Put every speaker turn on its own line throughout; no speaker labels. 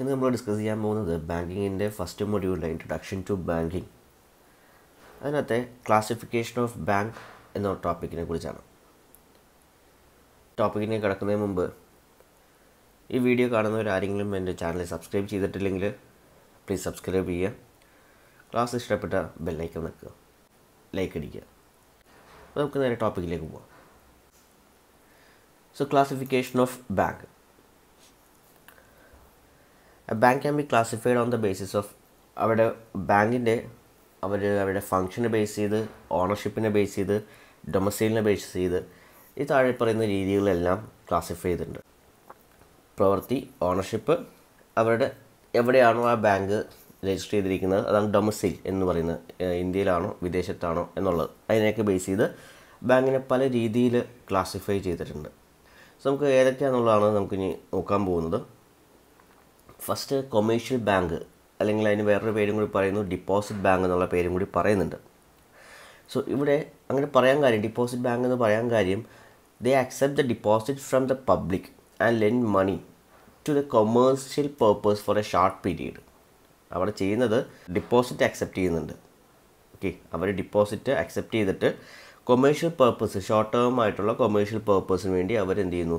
ഇന്ന് നമ്മൾ ഡിസ്കസ് ചെയ്യാൻ പോകുന്നത് ബാങ്കിങ്ങിൻ്റെ ഫസ്റ്റ് മൊഡ്യൂളിലെ ഇൻട്രൊഡക്ഷൻ ടു ബാങ്കിങ് അതിനകത്ത് ക്ലാസിഫിക്കേഷൻ ഓഫ് ബാങ്ക് എന്ന ടോപ്പിക്കിനെ കുറിച്ചാണ് ടോപ്പിക്കിനെ കിടക്കുന്നതിന് മുമ്പ് ഈ വീഡിയോ കാണുന്നവരാരെങ്കിലും എൻ്റെ ചാനൽ സബ്സ്ക്രൈബ് ചെയ്തിട്ടില്ലെങ്കിൽ പ്ലീസ് സബ്സ്ക്രൈബ് ചെയ്യുക ക്ലാസ് ഇഷ്ടപ്പെട്ട ബെല്ലൈക്കൻ നിൽക്കുക ലൈക്ക് അടിക്കുക നമുക്ക് നേരെ ടോപ്പിക്കിലേക്ക് പോവാം so classification of bank a bank can be classified on the basis of അവരുടെ ബാങ്കിൻ്റെ അവർ അവരുടെ ഫങ്ഷനെ ബേസ് ചെയ്ത് ഓണർഷിപ്പിനെ ബേസ് ചെയ്ത് ഡൊമസൈലിനെ ബേസ് ചെയ്ത് ഈ താഴെ പറയുന്ന രീതികളെല്ലാം ക്ലാസിഫൈ ചെയ്തിട്ടുണ്ട് പ്രവൃത്തി ഓണർഷിപ്പ് അവരുടെ എവിടെയാണോ ആ ബാങ്ക് രജിസ്റ്റർ ചെയ്തിരിക്കുന്നത് അതാണ് ഡൊമസൈൽ എന്ന് പറയുന്നത് ഇന്ത്യയിലാണോ വിദേശത്താണോ എന്നുള്ളത് അതിനെയൊക്കെ ബേസ് ചെയ്ത് ബാങ്കിനെ പല രീതിയിൽ ക്ലാസിഫൈ ചെയ്തിട്ടുണ്ട് സോ നമുക്ക് ഏതൊക്കെയാണെന്നുള്ളതാണ് നമുക്കിനി നോക്കാൻ പോകുന്നത് ഫസ്റ്റ് കൊമേഴ്ഷ്യൽ ബാങ്ക് അല്ലെങ്കിൽ അതിന് വേറൊരു പേരും കൂടി പറയുന്നു ഡിപ്പോസിറ്റ് ബാങ്ക് എന്നുള്ള പേരും കൂടി പറയുന്നുണ്ട് സോ ഇവിടെ അങ്ങനെ പറയാൻ കാര്യം ഡിപ്പോസിറ്റ് ബാങ്ക് എന്ന് പറയാൻ കാര്യം they accept the deposit from the public and lend money to the commercial purpose for a short period അവിടെ ചെയ്യുന്നത് ഡിപ്പോസിറ്റ് അക്സെപ്റ്റ് ചെയ്യുന്നുണ്ട് ഓക്കെ അവർ ഡിപ്പോസിറ്റ് അക്സെപ്റ്റ് ചെയ്തിട്ട് കൊമേഴ്ഷ്യൽ പേർപ്പസ് ഷോർട്ട് ടേം ആയിട്ടുള്ള കൊമേഴ്ഷ്യൽ പേർപ്പസിന് വേണ്ടി അവർ എന്ത് ചെയ്യുന്നു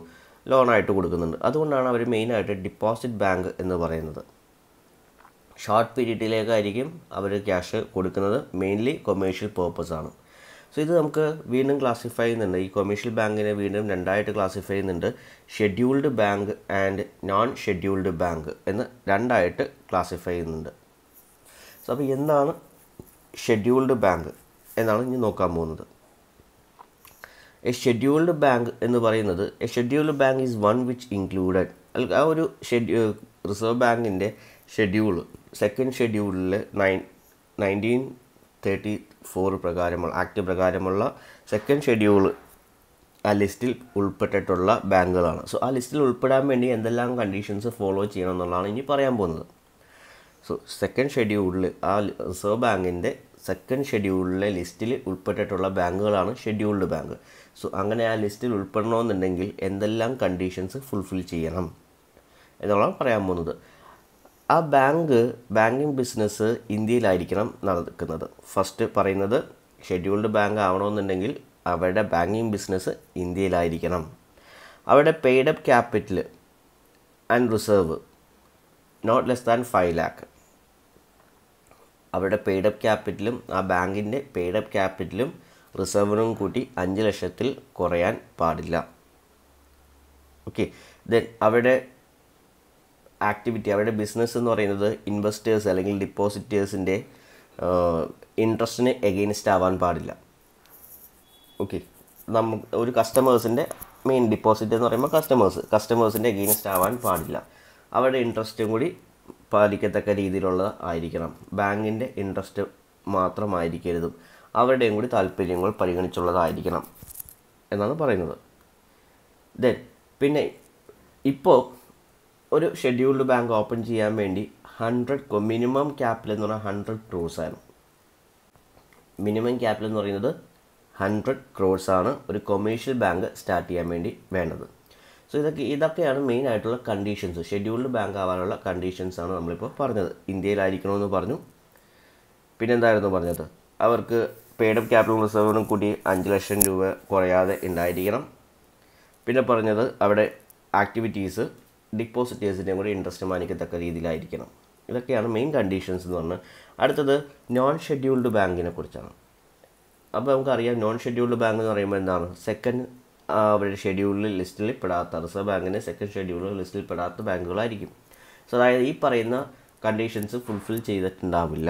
ലോണായിട്ട് കൊടുക്കുന്നുണ്ട് അതുകൊണ്ടാണ് അവർ മെയിനായിട്ട് ഡിപ്പോസിറ്റ് ബാങ്ക് എന്ന് പറയുന്നത് ഷോർട്ട് പീരീഡിലേക്കായിരിക്കും അവർ ക്യാഷ് കൊടുക്കുന്നത് മെയിൻലി കൊമേഴ്ഷ്യൽ പേർപ്പസാണ് സോ ഇത് നമുക്ക് വീണ്ടും ക്ലാസിഫൈ ചെയ്യുന്നുണ്ട് ഈ കൊമേഴ്ഷ്യൽ ബാങ്കിനെ വീണ്ടും രണ്ടായിട്ട് ക്ലാസിഫൈ ചെയ്യുന്നുണ്ട് scheduled bank and non scheduled bank എന്ന് രണ്ടായിട്ട് ക്ലാസിഫൈ ചെയ്യുന്നുണ്ട് സോ അപ്പോൾ എന്താണ് ഷെഡ്യൂൾഡ് ബാങ്ക് എന്നാണ് ഇനി നോക്കാൻ പോകുന്നത് എ ഷെഡ്യൂൾഡ് ബാങ്ക് എന്ന് പറയുന്നത് a scheduled bank is one which included ആ ഒരു ഷെഡ്യൂ റിസർവ് ബാങ്കിൻ്റെ ഷെഡ്യൂൾ സെക്കൻഡ് ഷെഡ്യൂളിൽ നയൻ നയൻറ്റീൻ തേർട്ടി ഫോർ പ്രകാരമുള്ള ആക്ട് പ്രകാരമുള്ള സെക്കൻഡ് ഷെഡ്യൂൾ ആ ലിസ്റ്റിൽ ഉൾപ്പെട്ടിട്ടുള്ള ബാങ്കുകളാണ് സോ ആ ലിസ്റ്റിൽ ഉൾപ്പെടാൻ വേണ്ടി എന്തെല്ലാം കണ്ടീഷൻസ് ഫോളോ ചെയ്യണം എന്നുള്ളതാണ് ഇനി പറയാൻ പോകുന്നത് സോ സെക്കൻഡ് ഷെഡ്യൂളിൽ ആ റിസർവ് ബാങ്കിൻ്റെ സെക്കൻഡ് ഷെഡ്യൂളിലെ ലിസ്റ്റിൽ ഉൾപ്പെട്ടിട്ടുള്ള ബാങ്കുകളാണ് ഷെഡ്യൂൾഡ് ബാങ്ക് സോ അങ്ങനെ ആ ലിസ്റ്റിൽ ഉൾപ്പെടണമെന്നുണ്ടെങ്കിൽ എന്തെല്ലാം കണ്ടീഷൻസ് ഫുൾഫിൽ ചെയ്യണം എന്നാണ് പറയാൻ പോകുന്നത് ആ ബാങ്ക് ബാങ്കിങ് ബിസിനസ് ഇന്ത്യയിലായിരിക്കണം നടക്കുന്നത് ഫസ്റ്റ് പറയുന്നത് ഷെഡ്യൂൾഡ് ബാങ്ക് ആവണമെന്നുണ്ടെങ്കിൽ അവരുടെ ബാങ്കിങ് ബിസിനസ് ഇന്ത്യയിലായിരിക്കണം അവരുടെ paid up capital and reserve not less than five lakh അവരുടെ പെയ്ഡ് അപ്പ് ക്യാപിറ്റലും ആ ബാങ്കിൻ്റെ പെയ്ഡ് അപ്പ് ക്യാപിറ്റലും റിസർവറും കൂട്ടി അഞ്ച് ലക്ഷത്തിൽ കുറയാൻ പാടില്ല ഓക്കെ ദെൻ അവിടെ ആക്ടിവിറ്റി അവരുടെ ബിസിനസ് എന്ന് പറയുന്നത് ഇൻവെസ്റ്റേഴ്സ് അല്ലെങ്കിൽ ഡിപ്പോസിറ്റേഴ്സിൻ്റെ ഇൻട്രസ്റ്റിന് എഗെയിൻസ്റ്റ് ആവാൻ പാടില്ല ഓക്കെ നമുക്ക് ഒരു കസ്റ്റമേഴ്സിൻ്റെ മെയിൻ ഡിപ്പോസിറ്റ് എന്ന് പറയുമ്പോൾ കസ്റ്റമേഴ്സ് കസ്റ്റമേഴ്സിൻ്റെ എഗെയിൻസ്റ്റ് ആവാൻ പാടില്ല അവരുടെ ഇൻട്രസ്റ്റും കൂടി പാലിക്കത്തക്ക രീതിയിലുള്ളത് ആയിരിക്കണം ബാങ്കിൻ്റെ ഇൻട്രസ്റ്റ് മാത്രമായിരിക്കരുതും അവരുടെയും കൂടി താല്പര്യങ്ങൾ പരിഗണിച്ചുള്ളതായിരിക്കണം എന്നാണ് പറയുന്നത് ദെൻ പിന്നെ ഇപ്പോൾ ഒരു ഷെഡ്യൂൾഡ് ബാങ്ക് ഓപ്പൺ ചെയ്യാൻ വേണ്ടി ഹൺഡ്രഡ് മിനിമം ക്യാപിറ്റൽ എന്ന് പറഞ്ഞാൽ ഹൺഡ്രഡ് ആണ് മിനിമം ക്യാപിറ്റൽ എന്ന് പറയുന്നത് ഹൺഡ്രഡ് ആണ് ഒരു കൊമേഴ്ഷ്യൽ ബാങ്ക് സ്റ്റാർട്ട് ചെയ്യാൻ വേണ്ടി വേണ്ടത് സോ ഇതൊക്കെ ഇതൊക്കെയാണ് മെയിൻ ആയിട്ടുള്ള കണ്ടീഷൻസ് ഷെഡ്യൂൾഡ് ബാങ്ക് ആവാനുള്ള കണ്ടീഷൻസ് ആണ് നമ്മളിപ്പോൾ പറഞ്ഞത് ഇന്ത്യയിലായിരിക്കണമെന്ന് പറഞ്ഞു പിന്നെ എന്തായിരുന്നു പറഞ്ഞത് അവർക്ക് പെയ്ഡപ്പ് ക്യാപിറ്റൽ റിസർവിനും കൂടി അഞ്ച് ലക്ഷം രൂപ കുറയാതെ ഉണ്ടായിരിക്കണം പിന്നെ പറഞ്ഞത് അവിടെ ആക്ടിവിറ്റീസ് ഡിപ്പോസിറ്റേഴ്സിൻ്റെയും കൂടി ഇൻട്രസ്റ്റ് മാനിക്കത്തക്ക രീതിയിലായിരിക്കണം ഇതൊക്കെയാണ് മെയിൻ കണ്ടീഷൻസ് എന്ന് പറഞ്ഞാൽ അടുത്തത് നോൺ ഷെഡ്യൂൾഡ് ബാങ്കിനെ കുറിച്ചാണ് അപ്പോൾ നമുക്കറിയാം നോൺ ഷെഡ്യൂൾഡ് ബാങ്ക് എന്ന് പറയുമ്പോൾ എന്താണ് സെക്കൻഡ് അവരുടെ ഷെഡ്യൂളിൽ ലിസ്റ്റിൽ പെടാത്ത റിസർവ് ബാങ്കിൻ്റെ സെക്കൻഡ് ഷെഡ്യൂളിൽ ലിസ്റ്റിൽ പെടാത്ത ബാങ്കുകളായിരിക്കും സോ അതായത് ഈ പറയുന്ന കണ്ടീഷൻസ് ഫുൾഫിൽ ചെയ്തിട്ടുണ്ടാവില്ല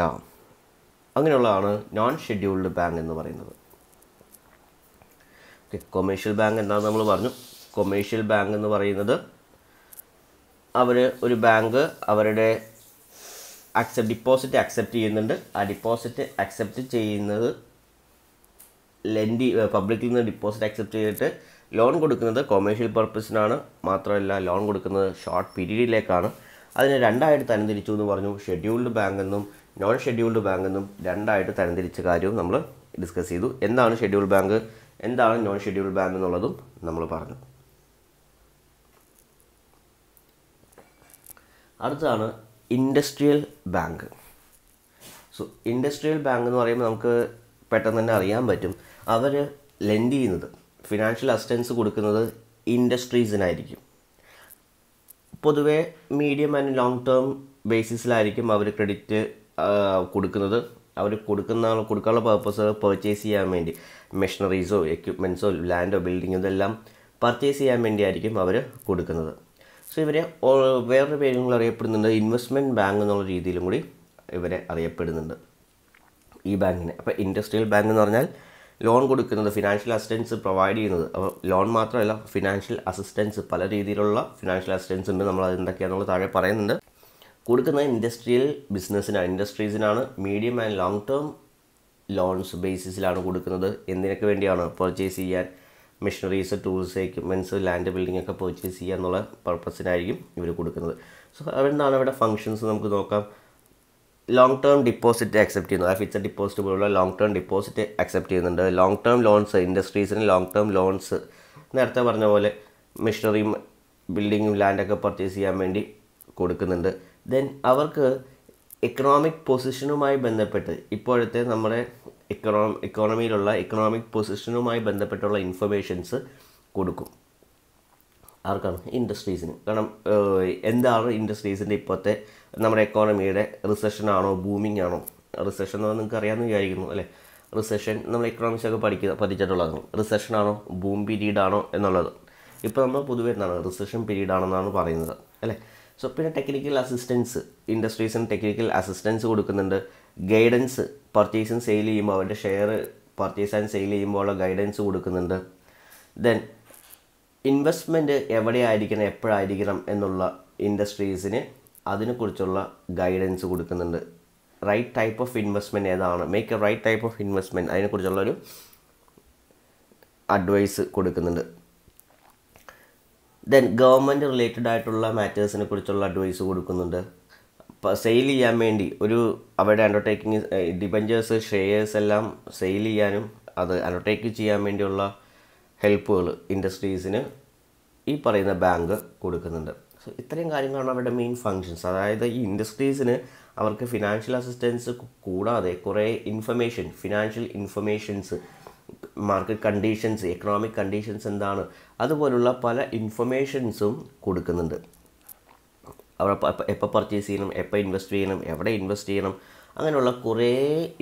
അങ്ങനെയുള്ളതാണ് നോൺ ഷെഡ്യൂൾഡ് ബാങ്ക് എന്ന് പറയുന്നത് കൊമേഴ്ഷ്യൽ ബാങ്ക് എന്താണെന്ന് നമ്മൾ പറഞ്ഞു കൊമേഴ്ഷ്യൽ ബാങ്ക് എന്ന് പറയുന്നത് അവർ ഒരു ബാങ്ക് അവരുടെ അക്സെപ്റ്റ് ഡിപ്പോസിറ്റ് അക്സെപ്റ്റ് ചെയ്യുന്നുണ്ട് ആ ഡിപ്പോസിറ്റ് അക്സെപ്റ്റ് ചെയ്യുന്നത് ലെൻഡി പബ്ലിക്കിൽ നിന്ന് ഡിപ്പോസിറ്റ് അക്സെപ്റ്റ് ചെയ്തിട്ട് ലോൺ കൊടുക്കുന്നത് കൊമേഴ്ഷ്യൽ പർപ്പസിനാണ് മാത്രമല്ല ലോൺ കൊടുക്കുന്നത് ഷോർട്ട് പീരീഡിലേക്കാണ് അതിനെ രണ്ടായിട്ട് തിരിച്ചു എന്ന് പറഞ്ഞു ഷെഡ്യൂൾഡ് ബാങ്ക് എന്നും നോൺ ഷെഡ്യൂൾഡ് ബാങ്ക് എന്നും രണ്ടായിട്ട് തരംതിരിച്ച കാര്യവും നമ്മൾ ഡിസ്കസ് ചെയ്തു എന്താണ് ഷെഡ്യൂൾഡ് ബാങ്ക് എന്താണ് നോൺ ഷെഡ്യൂൾഡ് ബാങ്ക് എന്നുള്ളതും നമ്മൾ പറഞ്ഞു അടുത്താണ് industrial bank so industrial bank എന്ന് പറയുമ്പോൾ നമുക്ക് പെട്ടെന്ന് തന്നെ അറിയാൻ പറ്റും അവർ ലെൻഡ് ചെയ്യുന്നത് ഫിനാൻഷ്യൽ അസിസ്റ്റൻസ് കൊടുക്കുന്നത് ഇൻഡസ്ട്രീസിനായിരിക്കും പൊതുവേ മീഡിയം ആൻഡ് ലോങ് ടേം ബേസിസിലായിരിക്കും അവർ ക്രെഡിറ്റ് കൊടുക്കുന്നത് അവർ കൊടുക്കുന്ന കൊടുക്കാനുള്ള പർപ്പസ് പർച്ചേസ് ചെയ്യാൻ വേണ്ടി മെഷീനറീസോ എക്യുപ്മെൻറ്റ്സോ ലാൻഡോ ബിൽഡിങ്ങോ ഇതെല്ലാം പർച്ചേസ് ചെയ്യാൻ വേണ്ടിയായിരിക്കും അവർ കൊടുക്കുന്നത് സോ ഇവരെ വേറൊരു പേരും കൂടി അറിയപ്പെടുന്നുണ്ട് ഇൻവെസ്റ്റ്മെൻറ്റ് ബാങ്ക് എന്നുള്ള രീതിയിലും കൂടി ഇവരെ അറിയപ്പെടുന്നുണ്ട് ഈ ബാങ്കിനെ അപ്പോൾ ഇൻഡസ്ട്രിയൽ ബാങ്ക് എന്ന് പറഞ്ഞാൽ ലോൺ കൊടുക്കുന്നത് ഫിനാൻഷ്യൽ അസിസ്റ്റൻസ് പ്രൊവൈഡ് ചെയ്യുന്നത് അപ്പോൾ ലോൺ മാത്രമല്ല ഫിനാൻഷ്യൽ അസിസ്റ്റൻസ് പല രീതിയിലുള്ള ഫിനാൻഷ്യൽ അസിസ്റ്റൻസ് ഉണ്ട് നമ്മൾ എന്തൊക്കെയാണെന്നുള്ള താഴെ പറയുന്നുണ്ട് കൊടുക്കുന്നത് ഇൻഡസ്ട്രിയൽ ബിസിനസ്സിനാണ് ഇൻഡസ്ട്രീസിനാണ് medium and long term loans ബേസിസിലാണ് കൊടുക്കുന്നത് എന്തിനൊക്കെ വേണ്ടിയാണ് പർച്ചേസ് ചെയ്യാൻ machineries tools equipments land building ഒക്കെ പർച്ചേസ് ചെയ്യുക എന്നുള്ള പർപ്പസിനായിരിക്കും ഇവർ കൊടുക്കുന്നത് സോ അവരെന്താണ് ഇവിടെ ഫങ്ഷൻസ് നമുക്ക് നോക്കാം ലോങ് ടേം ഡിപ്പോസിറ്റ് അക്സെപ്റ്റ് ചെയ്യുന്നു ആ ഫിക്സഡ് ഡിപ്പോസിറ്റ് പോലുള്ള ലോങ് ടേം ഡിപ്പോസിറ്റ് അക്സെപ്റ്റ് ചെയ്യുന്നുണ്ട് ലോങ് ടേം ലോൺസ് ഇൻഡസ്ട്രീസിന് ലോങ് ടേം ലോൺസ് നേരത്തെ പറഞ്ഞ പോലെ മെഷീനറിയും ബിൽഡിങ്ങും ലാൻഡൊക്കെ പർച്ചേസ് ചെയ്യാൻ വേണ്ടി കൊടുക്കുന്നുണ്ട് ദെൻ അവർക്ക് എക്കണോമിക് പൊസിഷനുമായി ബന്ധപ്പെട്ട് ഇപ്പോഴത്തെ നമ്മുടെ എക്കണോ എക്കോണമിയിലുള്ള എക്കണോമിക് പൊസിഷനുമായി ബന്ധപ്പെട്ടുള്ള ഇൻഫർമേഷൻസ് കൊടുക്കും ആർക്കാണ് ഇൻഡസ്ട്രീസിന് കാരണം എന്താണ് ഇൻഡസ്ട്രീസിൻ്റെ ഇപ്പോഴത്തെ നമ്മുടെ എക്കോണമിയുടെ റിസഷൻ ആണോ ബൂമിങ് ആണോ റിസഷൻ എന്ന് നിങ്ങൾക്ക് അറിയാമെന്ന് വിചാരിക്കുന്നു അല്ലേ റിസഷൻ നമ്മൾ എക്കണോമിക്സൊക്കെ പഠിക്കുക പഠിച്ചിട്ടുള്ളതാണ് റിസഷൻ ആണോ ബൂം പീരീഡ് ആണോ എന്നുള്ളത് ഇപ്പോൾ നമ്മൾ പൊതുവെ എന്താണ് റിസഷൻ പീരീഡ് ആണെന്നാണ് പറയുന്നത് അല്ലേ സോ പിന്നെ ടെക്നിക്കൽ അസിസ്റ്റൻസ് ഇൻഡസ്ട്രീസിന് ടെക്നിക്കൽ അസിസ്റ്റൻസ് കൊടുക്കുന്നുണ്ട് ഗൈഡൻസ് പർച്ചേസും സെയിൽ ചെയ്യുമ്പോൾ അവരുടെ ഷെയർ പർച്ചേസ് ആൻഡ് സെയിൽ ചെയ്യുമ്പോൾ ഗൈഡൻസ് കൊടുക്കുന്നുണ്ട് ദെൻ ഇൻവെസ്റ്റ്മെൻറ്റ് എവിടെയായിരിക്കണം എപ്പോഴായിരിക്കണം എന്നുള്ള ഇൻഡസ്ട്രീസിന് അതിനെക്കുറിച്ചുള്ള ഗൈഡൻസ് കൊടുക്കുന്നുണ്ട് റൈറ്റ് ടൈപ്പ് ഓഫ് ഇൻവെസ്റ്റ്മെൻറ്റ് ഏതാണ് make a right type of investment അതിനെക്കുറിച്ചുള്ളൊരു അഡ്വൈസ് കൊടുക്കുന്നുണ്ട് ദെൻ ഗവൺമെൻറ് റിലേറ്റഡ് ആയിട്ടുള്ള മാറ്റേഴ്സിനെ കുറിച്ചുള്ള അഡ്വൈസ് കൊടുക്കുന്നുണ്ട് സെയിൽ ചെയ്യാൻ വേണ്ടി ഒരു അവരുടെ അണ്ടർടേക്കിങ് ഡിപെഞ്ചേഴ്സ് ഷെയേഴ്സ് എല്ലാം സെയിൽ ചെയ്യാനും അത് അണ്ടർടേക്ക് ചെയ്യാൻ വേണ്ടിയുള്ള ഹെൽപ്പുകൾ ഇൻഡസ്ട്രീസിന് ഈ പറയുന്ന ബാങ്ക് കൊടുക്കുന്നുണ്ട് സോ ഇത്രയും കാര്യങ്ങളാണ് അവരുടെ മെയിൻ ഫങ്ഷൻസ് അതായത് ഈ ഇൻഡസ്ട്രീസിന് അവർക്ക് ഫിനാൻഷ്യൽ അസിസ്റ്റൻസ് കൂടാതെ കുറേ information financial informations market conditions economic conditions എന്താണ് അതുപോലുള്ള പല ഇൻഫർമേഷൻസും കൊടുക്കുന്നുണ്ട് അവിടെ എപ്പോൾ പർച്ചേസ് ചെയ്യണം എപ്പോൾ ഇൻവെസ്റ്റ് ചെയ്യണം എവിടെ ഇൻവെസ്റ്റ് ചെയ്യണം അങ്ങനെയുള്ള കുറേ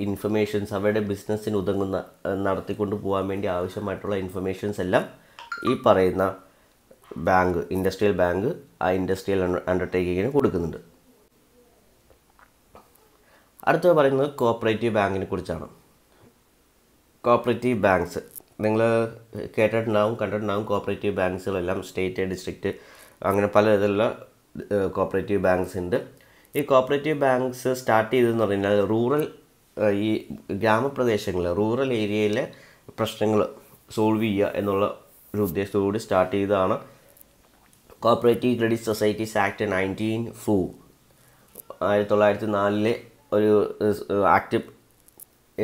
ഇൻഫർമേഷൻസ് അവരുടെ ബിസിനസ്സിന് ഉതങ്ങുന്ന നടത്തിക്കൊണ്ട് പോകാൻ വേണ്ടി ആവശ്യമായിട്ടുള്ള ഇൻഫർമേഷൻസ് എല്ലാം ഈ പറയുന്ന ബാങ്ക് ഇൻഡസ്ട്രിയൽ ബാങ്ക് ആ ഇൻഡസ്ട്രിയൽ അണ്ടർടേക്കിങ്ങിന് കൊടുക്കുന്നുണ്ട് അടുത്തത് പറയുന്നത് കോപ്പറേറ്റീവ് ബാങ്കിനെ കുറിച്ചാണ് കോപ്പറേറ്റീവ് ബാങ്ക്സ് നിങ്ങൾ കേട്ടിട്ടുണ്ടാവും കണ്ടിട്ടുണ്ടാവും കോപ്പറേറ്റീവ് ബാങ്ക്സുകളെല്ലാം സ്റ്റേറ്റ് ഡിസ്ട്രിക്റ്റ് അങ്ങനെ പല ഇതിലുള്ള കോപ്പറേറ്റീവ് ബാങ്ക്സ് ഉണ്ട് ഈ കോപ്പറേറ്റീവ് ബാങ്ക്സ് സ്റ്റാർട്ട് ചെയ്തതെന്ന് പറഞ്ഞാൽ റൂറൽ ഈ ഗ്രാമപ്രദേശങ്ങൾ റൂറൽ ഏരിയയിലെ പ്രശ്നങ്ങൾ സോൾവ് ചെയ്യുക എന്നുള്ള ഒരു ഉദ്ദേശത്തോടുകൂടി സ്റ്റാർട്ട് ചെയ്തതാണ് cooperative credit societies act nineteen four ആയിരത്തി തൊള്ളായിരത്തി നാലിലെ ഒരു ആക്ട്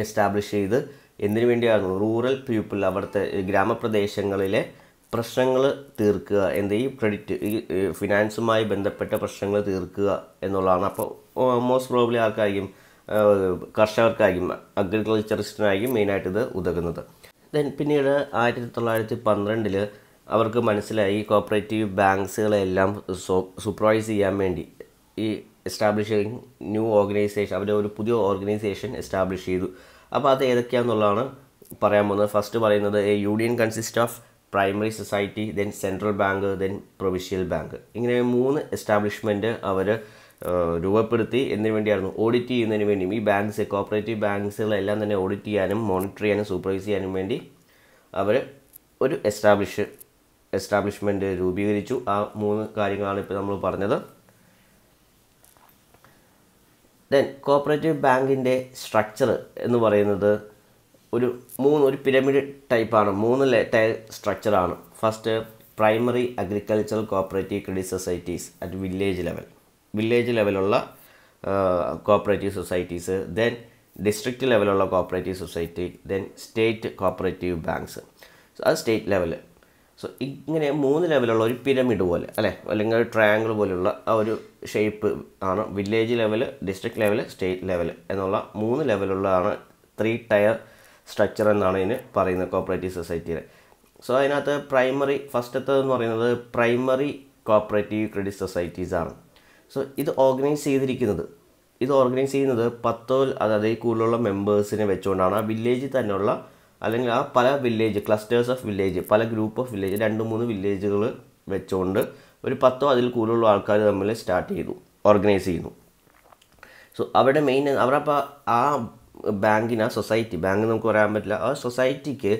എസ്റ്റാബ്ലിഷ് ചെയ്ത് എന്തിനു വേണ്ടിയാണ് റൂറൽ പീപ്പിൾ അവിടുത്തെ ഗ്രാമപ്രദേശങ്ങളിലെ പ്രശ്നങ്ങൾ തീർക്കുക എന്ത് ഈ ക്രെഡിറ്റ് ഈ ഫിനാൻസുമായി ബന്ധപ്പെട്ട പ്രശ്നങ്ങൾ തീർക്കുക എന്നുള്ളതാണ് അപ്പോൾ മോസ്റ്റ് പ്രോബ്ലി ആർക്കായിരിക്കും കർഷകർക്കായിരിക്കും അഗ്രികൾച്ചറിസ്റ്റിനായിരിക്കും മെയിനായിട്ട് ഇത് ഉതകുന്നത് ദെൻ പിന്നീട് ആയിരത്തി തൊള്ളായിരത്തി പന്ത്രണ്ടിൽ അവർക്ക് മനസ്സിലായി കോപ്പറേറ്റീവ് ബാങ്ക്സുകളെല്ലാം സൂപ്പർവൈസ് ചെയ്യാൻ വേണ്ടി ഈ എസ്റ്റാബ്ലിഷിങ് ന്യൂ ഓർഗനൈസേഷൻ അവരെ ഒരു പുതിയ ഓർഗനൈസേഷൻ എസ്റ്റാബ്ലിഷ് ചെയ്തു അപ്പോൾ അത് ഏതൊക്കെയാണെന്നുള്ളതാണ് പറയാൻ പോകുന്നത് ഫസ്റ്റ് പറയുന്നത് a union consist of primary society then central bank then provincial bank ഇങ്ങനെ മൂന്ന് എസ്റ്റാബ്ലിഷ്മെൻറ്റ് അവർ രൂപപ്പെടുത്തി എന്നതിന് വേണ്ടിയായിരുന്നു ഓഡിറ്റ് ചെയ്യുന്നതിന് വേണ്ടിയും ഈ ബാങ്ക്സ് കോപ്പറേറ്റീവ് ബാങ്ക്സുകളെല്ലാം തന്നെ ഓഡിറ്റ് ചെയ്യാനും മോണിറ്റർ ചെയ്യാനും സൂപ്പർവൈസ് ചെയ്യാനും വേണ്ടി അവർ ഒരു എസ്റ്റാബ്ലിഷ് എസ്റ്റാബ്ലിഷ്മെൻറ്റ് രൂപീകരിച്ചു ആ മൂന്ന് കാര്യങ്ങളാണ് ഇപ്പോൾ നമ്മൾ പറഞ്ഞത് ദെൻ കോപ്പറേറ്റീവ് ബാങ്കിൻ്റെ സ്ട്രക്ചർ എന്ന് പറയുന്നത് ഒരു മൂന്ന് ഒരു പിരമിഡ് ടൈപ്പാണ് മൂന്ന് ടയർ സ്ട്രക്ചറാണ് first primary agricultural cooperative credit societies at village level village ലെവലുള്ള കോപ്പറേറ്റീവ് സൊസൈറ്റീസ് ദെൻ ഡിസ്ട്രിക്റ്റ് ലെവലുള്ള cooperative society then state cooperative banks അത് സ്റ്റേറ്റ് ലെവൽ സോ ഇങ്ങനെ മൂന്ന് ലെവലുള്ള ഒരു പിരമിഡ് പോലെ അല്ലേ അല്ലെങ്കിൽ ഒരു ട്രയാങ്കിൾ പോലെയുള്ള ആ ഒരു ഷേപ്പ് ആണ് village level district level state level എന്നുള്ള മൂന്ന് ലെവലുള്ളതാണ് ത്രീ ടയർ സ്ട്രക്ചർ എന്നാണ് ഇതിന് പറയുന്നത് കോപ്പറേറ്റീവ് സൊസൈറ്റിയുടെ സോ അതിനകത്ത് പ്രൈമറി എന്ന് പറയുന്നത് പ്രൈമറി കോപ്പറേറ്റീവ് ക്രെഡിറ്റ് സൊസൈറ്റീസാണ് സോ ഇത് ഓർഗനൈസ് ചെയ്തിരിക്കുന്നത് ഇത് ഓർഗനൈസ് ചെയ്യുന്നത് പത്തോ അതായത് കൂടുതലുള്ള മെമ്പേഴ്സിനെ വെച്ചുകൊണ്ടാണ് ആ വില്ലേജിൽ തന്നെയുള്ള അല്ലെങ്കിൽ ആ പല വില്ലേജ് ക്ലസ്റ്റേഴ്സ് ഓഫ് വില്ലേജ് പല ഗ്രൂപ്പ് ഓഫ് വില്ലേജ് രണ്ട് മൂന്ന് വില്ലേജുകൾ വെച്ചുകൊണ്ട് ഒരു പത്തോ അതിൽ കൂടുതലുള്ള ആൾക്കാർ തമ്മിൽ സ്റ്റാർട്ട് ചെയ്തു ഓർഗനൈസ് ചെയ്യുന്നു സോ അവിടെ മെയിൻ അവിടെ ആ ബാങ്കിന് ആ സൊസൈറ്റി ബാങ്ക് നമുക്ക് പറയാൻ പറ്റില്ല ആ സൊസൈറ്റിക്ക്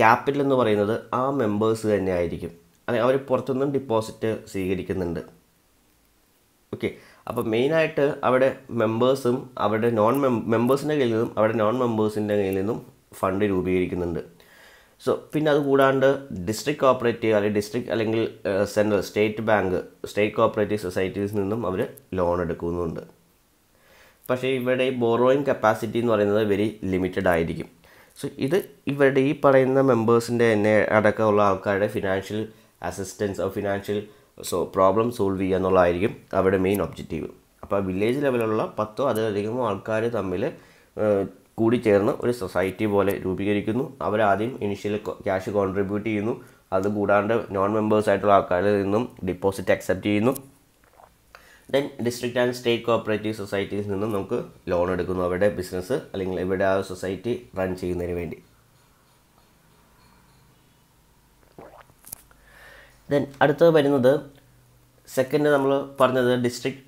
ക്യാപിറ്റൽ എന്ന് പറയുന്നത് ആ മെമ്പേഴ്സ് തന്നെ ആയിരിക്കും അല്ലെങ്കിൽ അവർ പുറത്തുനിന്നും ഡിപ്പോസിറ്റ് സ്വീകരിക്കുന്നുണ്ട് ഓക്കെ അപ്പോൾ മെയിനായിട്ട് അവിടെ മെമ്പേഴ്സും അവിടെ നോൺ മെമ്പേഴ്സിൻ്റെ കയ്യിൽ നിന്നും അവിടെ നോൺ മെമ്പേഴ്സിൻ്റെ കയ്യിൽ നിന്നും ഫണ്ട് രൂപീകരിക്കുന്നുണ്ട് സോ പിന്നെ അത് കൂടാണ്ട് ഡിസ്ട്രിക്ട് കോപ്പറേറ്റീവ് അല്ലെങ്കിൽ ഡിസ്ട്രിക്ട് അല്ലെങ്കിൽ central state bank state cooperative societies നിന്നും അവർ ലോൺ എടുക്കുന്നുണ്ട് പക്ഷേ ഇവരുടെ ഈ ബോറോയിങ് കപ്പാസിറ്റി എന്ന് പറയുന്നത് വെരി ലിമിറ്റഡ് ആയിരിക്കും സോ ഇത് ഇവരുടെ ഈ പറയുന്ന മെമ്പേഴ്സിൻ്റെ തന്നെ അടക്കമുള്ള ആൾക്കാരുടെ financial assistance oh financial so problem solve ചെയ്യുക എന്നുള്ളതായിരിക്കും അവരുടെ മെയിൻ ഒബ്ജക്റ്റീവ് അപ്പോൾ വില്ലേജ് ലെവലുള്ള പത്തോ അതിലധികമോ ആൾക്കാർ തമ്മിൽ കൂടി ചേർന്ന് ഒരു സൊസൈറ്റി പോലെ രൂപീകരിക്കുന്നു അവരാദ്യം ഇനിഷ്യൽ ക്യാഷ് കോൺട്രിബ്യൂട്ട് ചെയ്യുന്നു കൂടാണ്ട് നോൺ മെമ്പേഴ്സ് ആയിട്ടുള്ള ആൾക്കാരിൽ നിന്നും ഡിപ്പോസിറ്റ് അക്സെപ്റ്റ് ചെയ്യുന്നു then district and state cooperative societies നിന്നും നമുക്ക് ലോൺ എടുക്കുന്നു അവരുടെ ബിസിനസ് അല്ലെങ്കിൽ ഇവിടെ ആ സൊസൈറ്റി റൺ ചെയ്യുന്നതിന് വേണ്ടി ദെൻ അടുത്തത് വരുന്നത് സെക്കൻഡ് നമ്മൾ പറഞ്ഞത് ഡിസ്ട്രിക്ട്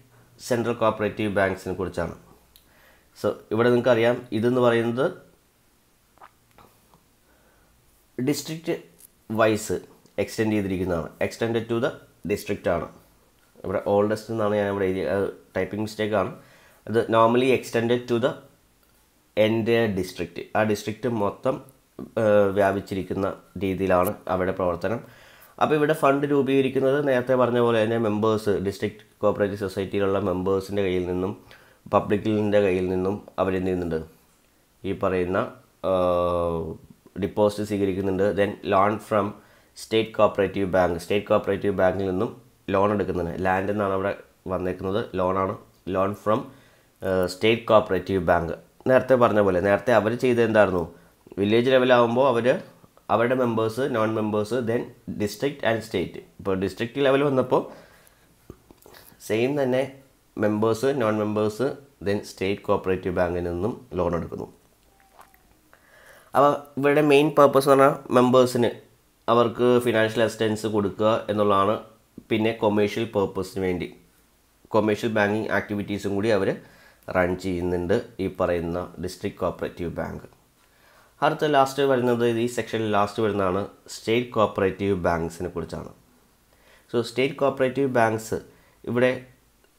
സെൻട്രൽ കോപ്പറേറ്റീവ് ബാങ്ക്സിനെ കുറിച്ചാണ് സോ ഇവിടെ നിങ്ങൾക്കറിയാം ഇതെന്ന് പറയുന്നത് ഡിസ്ട്രിക്റ്റ് വൈസ് എക്സ്റ്റെൻഡ് ചെയ്തിരിക്കുന്നതാണ് എക്സ്റ്റെൻഡ് ടു ദ ഡിസ്ട്രിക്റ്റ് ആണ് ഇവിടെ ഓൾഡസ്റ്റ് എന്നാണ് ഞാൻ ഇവിടെ എഴുതിയ ടൈപ്പിംഗ് ആണ് അത് നോർമലി എക്സ്റ്റെൻഡ് ടു ദ എൻ്റെ ഡിസ്ട്രിക്റ്റ് ആ ഡിസ്ട്രിക്റ്റ് മൊത്തം വ്യാപിച്ചിരിക്കുന്ന രീതിയിലാണ് അവിടെ പ്രവർത്തനം അപ്പോൾ ഇവിടെ ഫണ്ട് രൂപീകരിക്കുന്നത് നേരത്തെ പറഞ്ഞ പോലെ തന്നെ മെമ്പേഴ്സ് ഡിസ്ട്രിക്ട് കോപ്പറേറ്റീവ് സൊസൈറ്റിയിലുള്ള മെമ്പേഴ്സിൻ്റെ കയ്യിൽ നിന്നും പബ്ലിക്കിൻ്റെ കയ്യിൽ നിന്നും എന്ത് ചെയ്യുന്നുണ്ട് ഈ പറയുന്ന ഡിപ്പോസിറ്റ് സ്വീകരിക്കുന്നുണ്ട് then loan from state cooperative bank state cooperative ബാങ്കിൽ നിന്നും ലോൺ എടുക്കുന്നുണ്ട് ലാൻഡ് എന്നാണ് അവിടെ വന്നേക്കുന്നത് ലോണാണ് loan from state cooperative bank നേരത്തെ പറഞ്ഞ പോലെ നേരത്തെ അവർ ചെയ്തത് എന്തായിരുന്നു വില്ലേജ് ലെവലാകുമ്പോൾ അവർ അവരുടെ members non members then district and state ഇപ്പോൾ ഡിസ്ട്രിക്ട് ലെവൽ വന്നപ്പോൾ സെയിം തന്നെ members non members then state cooperative ബാങ്കിൽ നിന്നും ലോൺ എടുക്കുന്നു അപ്പോൾ ഇവരുടെ മെയിൻ പർപ്പസ് എന്ന് പറഞ്ഞാൽ മെമ്പേഴ്സിന് അവർക്ക് ഫിനാൻഷ്യൽ അസിസ്റ്റൻസ് കൊടുക്കുക എന്നുള്ളതാണ് പിന്നെ കൊമേഴ്ഷ്യൽ പേർപ്പസിന് വേണ്ടി കൊമേഴ്ഷ്യൽ ബാങ്കിങ് ആക്ടിവിറ്റീസും കൂടി അവർ റൺ ചെയ്യുന്നുണ്ട് ഈ പറയുന്ന ഡിസ്ട്രിക്ട് കോപ്പറേറ്റീവ് ബാങ്ക് അടുത്ത ലാസ്റ്റ് വരുന്നത് ഈ സെക്ഷനിൽ ലാസ്റ്റ് വരുന്നതാണ് സ്റ്റേറ്റ് കോപ്പറേറ്റീവ് ബാങ്ക്സിനെ കുറിച്ചാണ് സോ സ്റ്റേറ്റ് കോപ്പറേറ്റീവ് ബാങ്ക്സ് ഇവിടെ